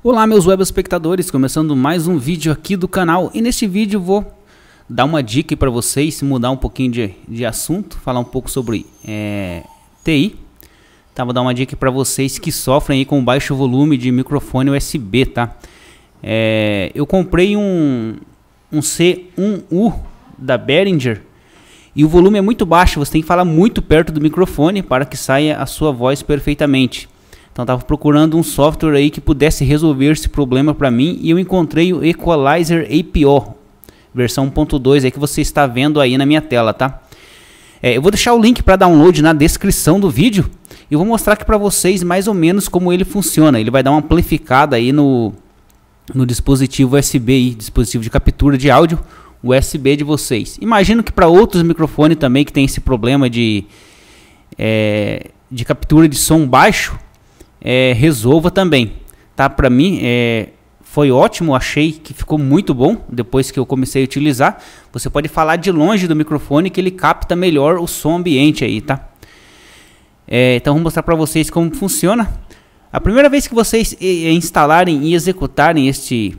Olá meus web espectadores, começando mais um vídeo aqui do canal e neste vídeo vou dar uma dica para vocês, mudar um pouquinho de, de assunto, falar um pouco sobre é, TI. Tá, vou dar uma dica para vocês que sofrem com baixo volume de microfone USB, tá? É, eu comprei um, um C1U da Behringer e o volume é muito baixo, você tem que falar muito perto do microfone para que saia a sua voz perfeitamente. Então estava procurando um software aí que pudesse resolver esse problema para mim e eu encontrei o Equalizer APO, versão 1.2 que você está vendo aí na minha tela, tá? É, eu vou deixar o link para download na descrição do vídeo e vou mostrar aqui para vocês mais ou menos como ele funciona. Ele vai dar uma amplificada aí no, no dispositivo USB, dispositivo de captura de áudio USB de vocês. Imagino que para outros microfones também que tem esse problema de, é, de captura de som baixo, é, resolva também. Tá? Para mim, é, foi ótimo, achei que ficou muito bom depois que eu comecei a utilizar. Você pode falar de longe do microfone que ele capta melhor o som ambiente aí, tá? É, então vou mostrar para vocês como funciona. A primeira vez que vocês instalarem e executarem este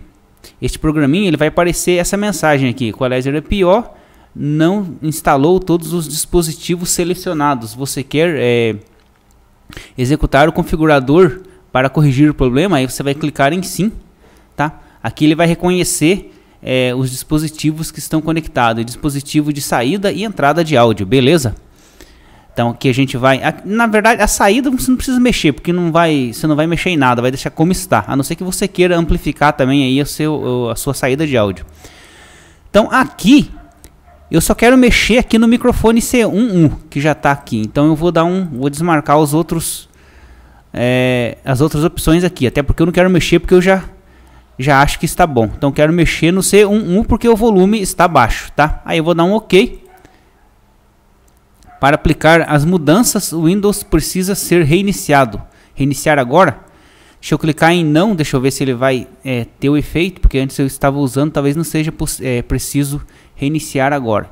este programinha, ele vai aparecer essa mensagem aqui: Qualizer é pior, não instalou todos os dispositivos selecionados. Você quer é, Executar o configurador para corrigir o problema, aí você vai clicar em sim, tá? Aqui ele vai reconhecer é, os dispositivos que estão conectados, dispositivo de saída e entrada de áudio, beleza? Então aqui a gente vai, a, na verdade a saída você não precisa mexer, porque não vai, você não vai mexer em nada, vai deixar como está, a não ser que você queira amplificar também aí a, seu, a sua saída de áudio. Então aqui eu só quero mexer aqui no microfone C11 que já está aqui. Então eu vou dar um, vou desmarcar os outros, é, as outras opções aqui. Até porque eu não quero mexer porque eu já, já acho que está bom. Então quero mexer no C11 porque o volume está baixo, tá? Aí eu vou dar um OK. Para aplicar as mudanças, o Windows precisa ser reiniciado. Reiniciar agora? Deixa eu clicar em não, deixa eu ver se ele vai é, ter o efeito, porque antes eu estava usando, talvez não seja é, preciso reiniciar agora.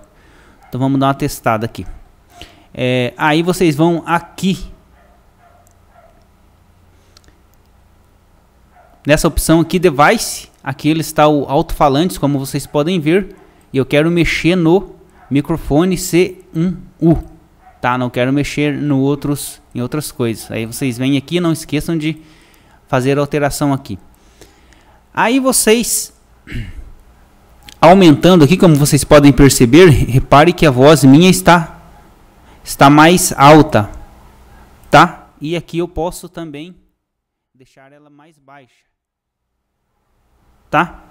Então vamos dar uma testada aqui. É, aí vocês vão aqui. Nessa opção aqui, Device, aqui ele está o alto-falantes, como vocês podem ver. E eu quero mexer no microfone C1U, tá? Não quero mexer no outros, em outras coisas. Aí vocês vêm aqui, não esqueçam de fazer alteração aqui. Aí vocês aumentando aqui, como vocês podem perceber, repare que a voz minha está está mais alta, tá? E aqui eu posso também deixar ela mais baixa. Tá?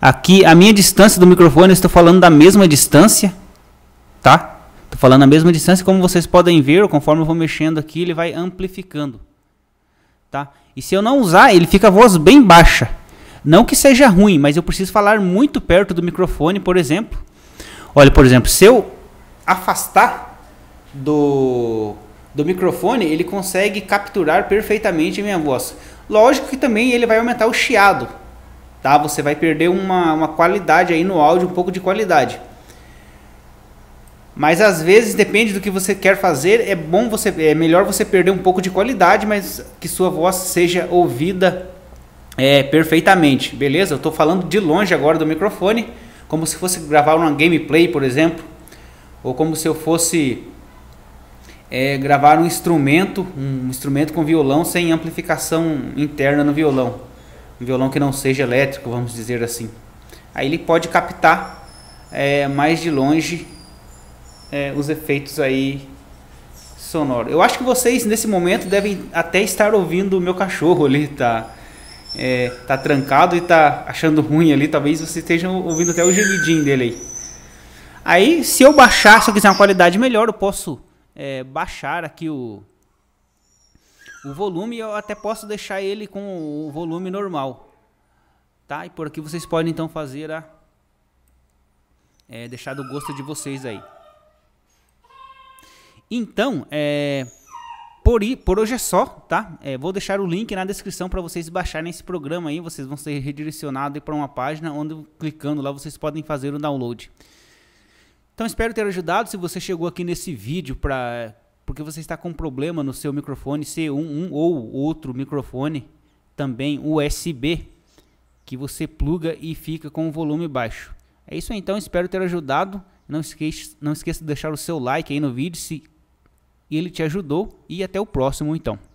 Aqui a minha distância do microfone, eu estou falando da mesma distância, tá? Estou falando a mesma distância, como vocês podem ver, conforme eu vou mexendo aqui, ele vai amplificando tá? E se eu não usar, ele fica a voz bem baixa. Não que seja ruim, mas eu preciso falar muito perto do microfone, por exemplo. Olha, por exemplo, se eu afastar do, do microfone, ele consegue capturar perfeitamente a minha voz. Lógico que também ele vai aumentar o chiado, tá? Você vai perder uma, uma qualidade aí no áudio, um pouco de qualidade. Mas às vezes depende do que você quer fazer, é bom você é melhor você perder um pouco de qualidade, mas que sua voz seja ouvida é, perfeitamente, beleza? Eu estou falando de longe agora do microfone, como se fosse gravar uma gameplay, por exemplo, ou como se eu fosse é, gravar um instrumento, um instrumento com violão sem amplificação interna no violão, um violão que não seja elétrico, vamos dizer assim. Aí ele pode captar é, mais de longe é, os efeitos aí sonoros. Eu acho que vocês nesse momento devem até estar ouvindo o meu cachorro ali, tá? É, tá trancado e tá achando ruim ali. Talvez vocês estejam ouvindo até o gemidinho dele aí. Aí, se eu baixar, se eu quiser uma qualidade melhor, eu posso é, baixar aqui o, o volume. Eu até posso deixar ele com o volume normal. Tá? E por aqui vocês podem então fazer a. É, deixar do gosto de vocês aí. Então, é, por, por hoje é só, tá? É, vou deixar o link na descrição para vocês baixarem esse programa aí. Vocês vão ser redirecionados para uma página onde, clicando lá, vocês podem fazer o download. Então, espero ter ajudado. Se você chegou aqui nesse vídeo para porque você está com um problema no seu microfone c um ou outro microfone também USB que você pluga e fica com o volume baixo. É isso aí, então, espero ter ajudado. Não esqueça, não esqueça de deixar o seu like aí no vídeo se e ele te ajudou e até o próximo então.